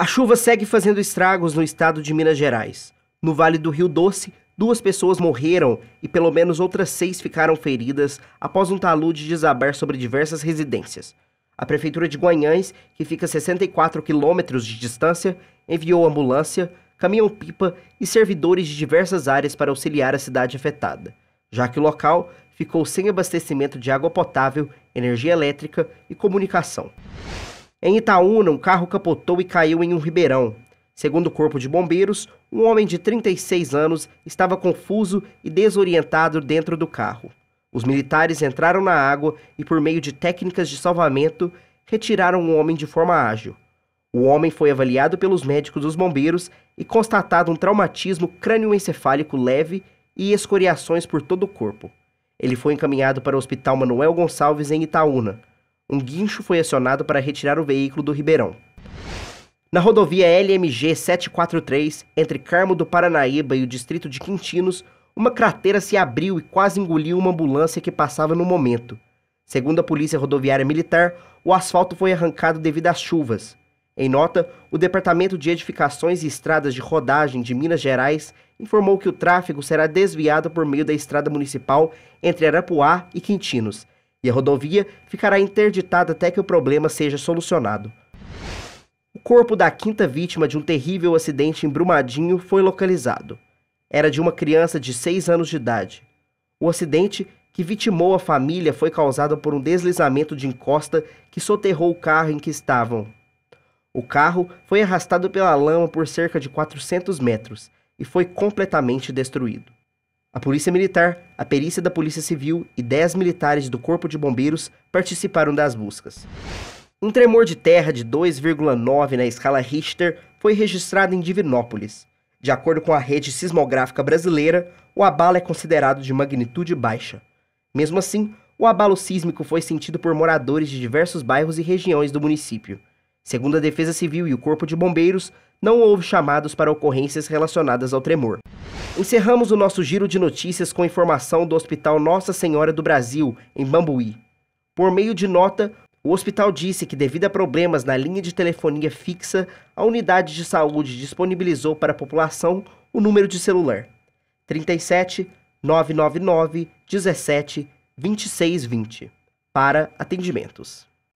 A chuva segue fazendo estragos no estado de Minas Gerais. No Vale do Rio Doce, duas pessoas morreram e pelo menos outras seis ficaram feridas após um talude desabar sobre diversas residências. A prefeitura de Guanhães, que fica a 64 quilômetros de distância, enviou ambulância, caminhão-pipa e servidores de diversas áreas para auxiliar a cidade afetada, já que o local ficou sem abastecimento de água potável, energia elétrica e comunicação. Em Itaúna, um carro capotou e caiu em um ribeirão. Segundo o Corpo de Bombeiros, um homem de 36 anos estava confuso e desorientado dentro do carro. Os militares entraram na água e, por meio de técnicas de salvamento, retiraram o homem de forma ágil. O homem foi avaliado pelos médicos dos bombeiros e constatado um traumatismo crânioencefálico leve e escoriações por todo o corpo. Ele foi encaminhado para o Hospital Manuel Gonçalves, em Itaúna um guincho foi acionado para retirar o veículo do Ribeirão. Na rodovia LMG 743, entre Carmo do Paranaíba e o distrito de Quintinos, uma cratera se abriu e quase engoliu uma ambulância que passava no momento. Segundo a Polícia Rodoviária Militar, o asfalto foi arrancado devido às chuvas. Em nota, o Departamento de Edificações e Estradas de Rodagem de Minas Gerais informou que o tráfego será desviado por meio da estrada municipal entre Arapuá e Quintinos, e a rodovia ficará interditada até que o problema seja solucionado. O corpo da quinta vítima de um terrível acidente em Brumadinho foi localizado. Era de uma criança de 6 anos de idade. O acidente que vitimou a família foi causado por um deslizamento de encosta que soterrou o carro em que estavam. O carro foi arrastado pela lama por cerca de 400 metros e foi completamente destruído. A Polícia Militar, a perícia da Polícia Civil e 10 militares do Corpo de Bombeiros participaram das buscas. Um tremor de terra de 2,9 na escala Richter foi registrado em Divinópolis. De acordo com a rede sismográfica brasileira, o abalo é considerado de magnitude baixa. Mesmo assim, o abalo sísmico foi sentido por moradores de diversos bairros e regiões do município. Segundo a Defesa Civil e o Corpo de Bombeiros, não houve chamados para ocorrências relacionadas ao tremor. Encerramos o nosso giro de notícias com informação do Hospital Nossa Senhora do Brasil, em Bambuí. Por meio de nota, o hospital disse que, devido a problemas na linha de telefonia fixa, a unidade de saúde disponibilizou para a população o número de celular 37 999 17 2620 para atendimentos.